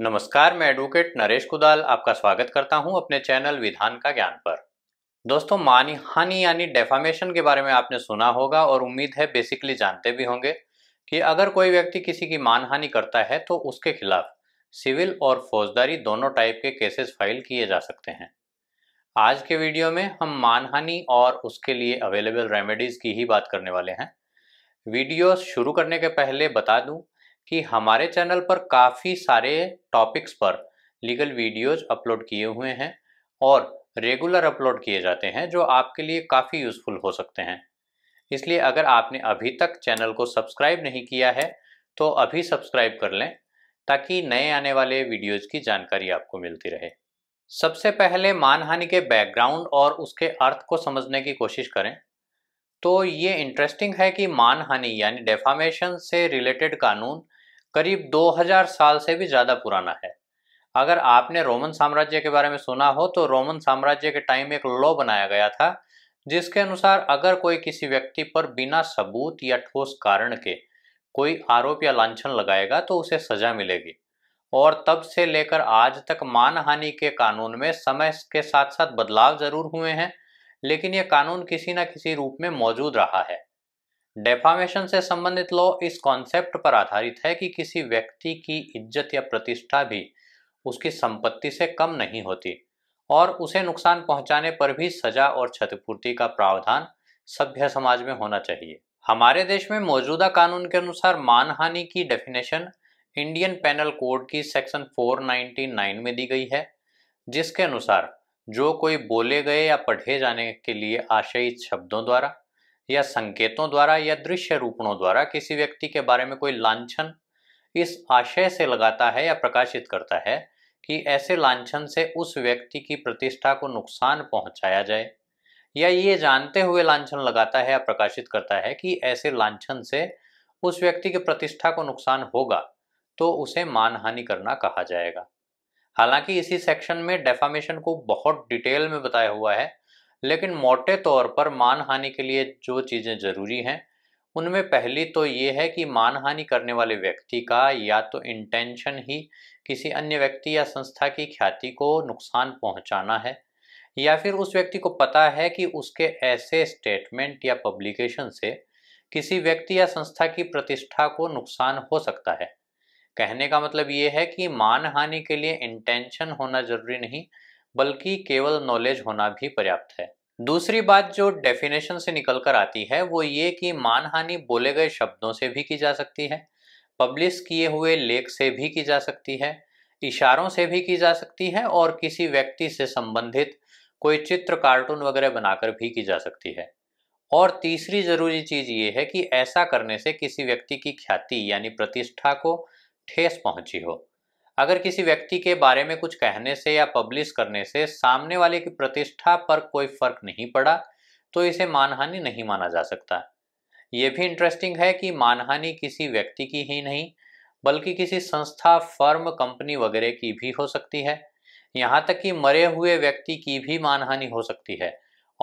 नमस्कार मैं एडवोकेट नरेश कुदाल आपका स्वागत करता हूं अपने चैनल विधान का ज्ञान पर दोस्तों मानहानि यानी डेफामेशन के बारे में आपने सुना होगा और उम्मीद है बेसिकली जानते भी होंगे कि अगर कोई व्यक्ति किसी की मानहानि करता है तो उसके खिलाफ सिविल और फौजदारी दोनों टाइप के केसेस फाइल किए जा सकते हैं आज के वीडियो में हम मानहानि और उसके लिए अवेलेबल रेमेडीज़ की ही बात करने वाले हैं वीडियो शुरू करने के पहले बता दूं कि हमारे चैनल पर काफ़ी सारे टॉपिक्स पर लीगल वीडियोज अपलोड किए हुए हैं और रेगुलर अपलोड किए जाते हैं जो आपके लिए काफ़ी यूज़फुल हो सकते हैं इसलिए अगर आपने अभी तक चैनल को सब्सक्राइब नहीं किया है तो अभी सब्सक्राइब कर लें ताकि नए आने वाले वीडियोज़ की जानकारी आपको मिलती रहे सबसे पहले मानहानि के बैकग्राउंड और उसके अर्थ को समझने की कोशिश करें तो ये इंटरेस्टिंग है कि मानहानि यानी डेफामेशन से रिलेटेड कानून करीब 2000 साल से भी ज़्यादा पुराना है अगर आपने रोमन साम्राज्य के बारे में सुना हो तो रोमन साम्राज्य के टाइम एक लॉ बनाया गया था जिसके अनुसार अगर कोई किसी व्यक्ति पर बिना सबूत या ठोस कारण के कोई आरोप या लाछन लगाएगा तो उसे सजा मिलेगी और तब से लेकर आज तक मानहानि के कानून में समय के साथ साथ बदलाव जरूर हुए हैं लेकिन ये कानून किसी न किसी रूप में मौजूद रहा है डेफामेशन से संबंधित लॉ इस कॉन्सेप्ट पर आधारित है कि किसी व्यक्ति की इज्जत या प्रतिष्ठा भी उसकी संपत्ति से कम नहीं होती और उसे नुकसान पहुंचाने पर भी सजा और क्षतिपूर्ति का प्रावधान सभ्य समाज में होना चाहिए हमारे देश में मौजूदा कानून के अनुसार मानहानि की डेफिनेशन इंडियन पैनल कोड की सेक्शन 499 में दी गई है जिसके अनुसार जो कोई बोले गए या पढ़े जाने के लिए आशयित शब्दों द्वारा या संकेतों द्वारा या दृश्य रूपणों द्वारा किसी व्यक्ति के बारे में कोई लांछन इस आशय से लगाता है या प्रकाशित करता है कि ऐसे लांछन से उस व्यक्ति की प्रतिष्ठा को नुकसान पहुंचाया जाए या ये जानते हुए लांछन लगाता है या प्रकाशित करता है कि ऐसे लांछन से उस व्यक्ति की प्रतिष्ठा को नुकसान होगा तो उसे मानहानि करना कहा जाएगा हालांकि इसी सेक्शन में डेफामेशन को बहुत डिटेल में बताया हुआ है लेकिन मोटे तौर पर मानहानि के लिए जो चीज़ें ज़रूरी हैं उनमें पहली तो ये है कि मानहानि करने वाले व्यक्ति का या तो इंटेंशन ही किसी अन्य व्यक्ति या संस्था की ख्याति को नुकसान पहुंचाना है या फिर उस व्यक्ति को पता है कि उसके ऐसे स्टेटमेंट या पब्लिकेशन से किसी व्यक्ति या संस्था की प्रतिष्ठा को नुकसान हो सकता है कहने का मतलब ये है कि मानहानि के लिए इंटेंशन होना जरूरी नहीं बल्कि केवल नॉलेज होना भी पर्याप्त है दूसरी बात जो डेफिनेशन से निकल कर आती है वो ये कि मानहानि बोले गए शब्दों से भी की जा सकती है पब्लिश किए हुए लेख से भी की जा सकती है इशारों से भी की जा सकती है और किसी व्यक्ति से संबंधित कोई चित्र कार्टून वगैरह बनाकर भी की जा सकती है और तीसरी जरूरी चीज ये है कि ऐसा करने से किसी व्यक्ति की ख्याति यानी प्रतिष्ठा को ठेस पहुंची हो अगर किसी व्यक्ति के बारे में कुछ कहने से या पब्लिश करने से सामने वाले की प्रतिष्ठा पर कोई फर्क नहीं पड़ा तो इसे मानहानि नहीं माना जा सकता ये भी इंटरेस्टिंग है कि मानहानि किसी व्यक्ति की ही नहीं बल्कि किसी संस्था फर्म कंपनी वगैरह की भी हो सकती है यहाँ तक कि मरे हुए व्यक्ति की भी मानहानि हो सकती है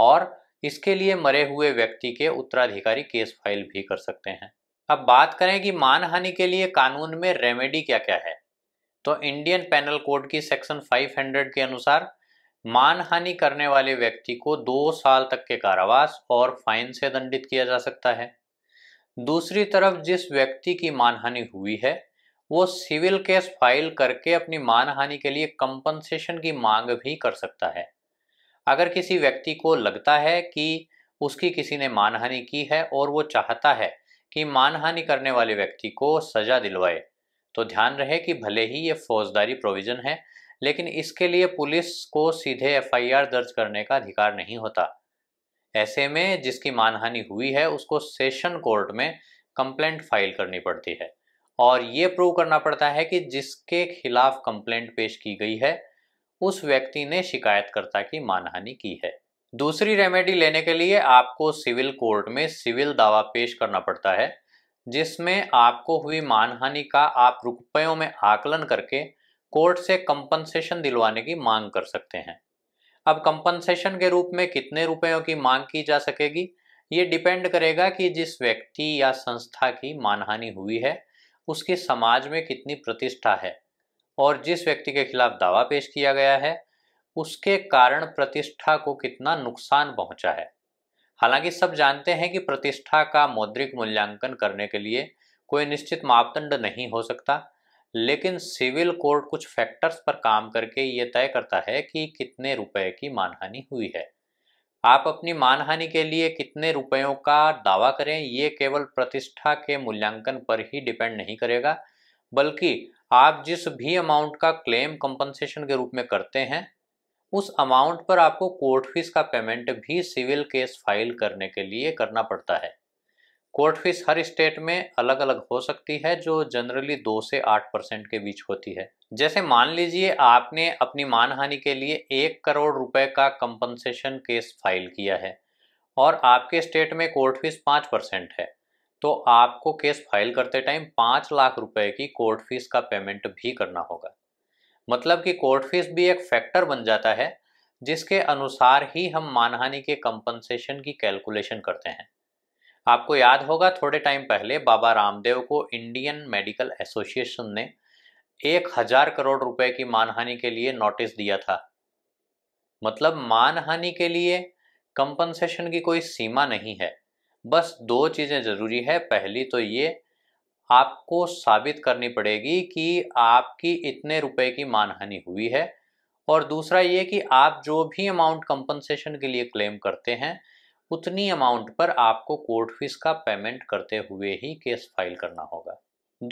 और इसके लिए मरे हुए व्यक्ति के उत्तराधिकारी केस फाइल भी कर सकते हैं अब बात करें कि मानहानि के लिए कानून में रेमेडी क्या क्या है तो इंडियन पैनल कोड की सेक्शन 500 के अनुसार मानहानि करने वाले व्यक्ति को दो साल तक के कारावास और फाइन से दंडित किया जा सकता है दूसरी तरफ जिस व्यक्ति की मानहानि हुई है वो सिविल केस फाइल करके अपनी मानहानि के लिए कंपनसेशन की मांग भी कर सकता है अगर किसी व्यक्ति को लगता है कि उसकी किसी ने मानहानि की है और वो चाहता है कि मानहानि करने वाले व्यक्ति को सजा दिलवाए तो ध्यान रहे कि भले ही ये फौजदारी प्रोविज़न है लेकिन इसके लिए पुलिस को सीधे एफआईआर दर्ज करने का अधिकार नहीं होता ऐसे में जिसकी मानहानि हुई है उसको सेशन कोर्ट में कंप्लेंट फाइल करनी पड़ती है और ये प्रूव करना पड़ता है कि जिसके खिलाफ कंप्लेंट पेश की गई है उस व्यक्ति ने शिकायतकर्ता की मानहानि की है दूसरी रेमेडी लेने के लिए आपको सिविल कोर्ट में सिविल दावा पेश करना पड़ता है जिसमें आपको हुई मानहानि का आप रुपयों में आकलन करके कोर्ट से कंपनसेशन दिलवाने की मांग कर सकते हैं अब कंपनसेशन के रूप में कितने रुपयों की मांग की जा सकेगी ये डिपेंड करेगा कि जिस व्यक्ति या संस्था की मानहानि हुई है उसकी समाज में कितनी प्रतिष्ठा है और जिस व्यक्ति के खिलाफ दावा पेश किया गया है उसके कारण प्रतिष्ठा को कितना नुकसान पहुंचा है हालांकि सब जानते हैं कि प्रतिष्ठा का मौद्रिक मूल्यांकन करने के लिए कोई निश्चित मापदंड नहीं हो सकता लेकिन सिविल कोर्ट कुछ फैक्टर्स पर काम करके ये तय करता है कि कितने रुपए की मानहानि हुई है आप अपनी मानहानि के लिए कितने रुपयों का दावा करें ये केवल प्रतिष्ठा के मूल्यांकन पर ही डिपेंड नहीं करेगा बल्कि आप जिस भी अमाउंट का क्लेम कंपनसेशन के रूप में करते हैं उस अमाउंट पर आपको कोर्ट फीस का पेमेंट भी सिविल केस फाइल करने के लिए करना पड़ता है कोर्ट फीस हर स्टेट में अलग अलग हो सकती है जो जनरली दो से आठ परसेंट के बीच होती है जैसे मान लीजिए आपने अपनी मानहानि के लिए एक करोड़ रुपए का कंपनसेशन केस फाइल किया है और आपके स्टेट में कोर्ट फीस पाँच परसेंट है तो आपको केस फाइल करते टाइम पाँच लाख रुपए की कोर्ट फीस का पेमेंट भी करना होगा मतलब कि कोर्ट फीस भी एक फैक्टर बन जाता है जिसके अनुसार ही हम मानहानि के कंपनसेशन की कैलकुलेशन करते हैं आपको याद होगा थोड़े टाइम पहले बाबा रामदेव को इंडियन मेडिकल एसोसिएशन ने एक हजार करोड़ रुपए की मानहानि के लिए नोटिस दिया था मतलब मानहानि के लिए कंपनसेशन की कोई सीमा नहीं है बस दो चीज़ें ज़रूरी है पहली तो ये आपको साबित करनी पड़ेगी कि आपकी इतने रुपए की मानहानि हुई है और दूसरा ये कि आप जो भी अमाउंट कंपनसेशन के लिए क्लेम करते हैं उतनी अमाउंट पर आपको कोर्ट फीस का पेमेंट करते हुए ही केस फाइल करना होगा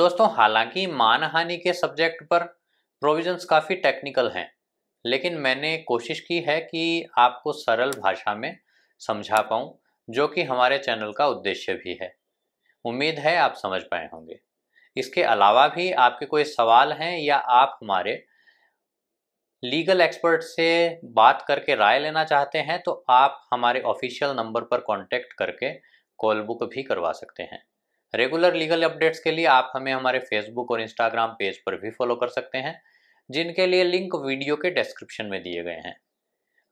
दोस्तों हालांकि मानहानि के सब्जेक्ट पर प्रोविजंस काफ़ी टेक्निकल हैं लेकिन मैंने कोशिश की है कि आपको सरल भाषा में समझा पाऊँ जो कि हमारे चैनल का उद्देश्य भी है उम्मीद है आप समझ पाए होंगे इसके अलावा भी आपके कोई सवाल हैं या आप हमारे लीगल एक्सपर्ट से बात करके राय लेना चाहते हैं तो आप हमारे ऑफिशियल नंबर पर कांटेक्ट करके कॉल बुक भी करवा सकते हैं रेगुलर लीगल अपडेट्स के लिए आप हमें हमारे फेसबुक और इंस्टाग्राम पेज पर भी फॉलो कर सकते हैं जिनके लिए लिंक वीडियो के डिस्क्रिप्शन में दिए गए हैं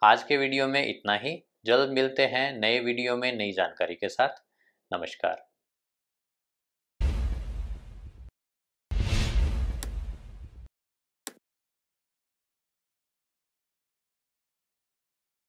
आज के वीडियो में इतना ही जल्द मिलते हैं नए वीडियो में नई जानकारी के साथ नमस्कार